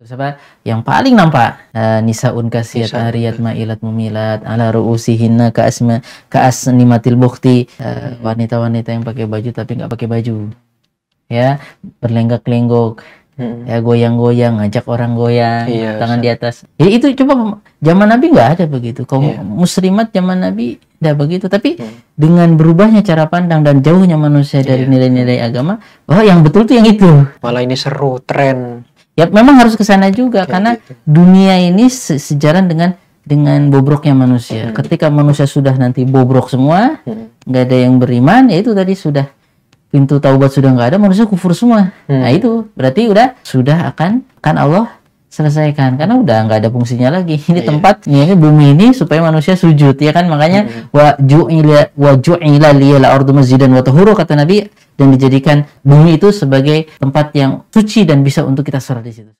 Terus apa? Yang paling nampak uh, eh, nisaun kasiat ariyat ma'ilat mumilat ala ru'usihinna ka asma kaas asnimatil bukti uh, eh, hmm. wanita-wanita yang pakai baju tapi nggak pakai baju. Ya, berlenggak-lenggok. Hmm. Ya goyang-goyang, ngajak orang goyang, iya, tangan di atas. Ya itu coba zaman Nabi nggak ada begitu. Kaum iya. muslimat zaman Nabi tidak begitu, tapi hmm. dengan berubahnya cara pandang dan jauhnya manusia dari iya. nilai-nilai agama, oh yang betul tuh yang itu. Malah ini seru, tren ya memang harus ke sana juga Kayak karena gitu. dunia ini se sejalan dengan dengan bobroknya manusia. Hmm. Ketika manusia sudah nanti bobrok semua, hmm. nggak hmm. ada yang beriman, ya itu tadi sudah pintu taubat sudah nggak ada, manusia kufur semua. Hmm. Nah itu berarti udah sudah akan kan Allah selesaikan karena udah nggak ada fungsinya lagi ini yeah. Iya. tempat ini bumi ini supaya manusia sujud ya kan makanya mm -hmm. wa masjid dan ju'ila masjid dan kata Nabi dan dijadikan bumi itu sebagai tempat yang suci dan bisa untuk kita sholat di situ